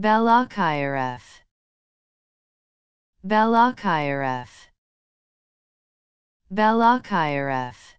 Belakiref Belakiref Belakiref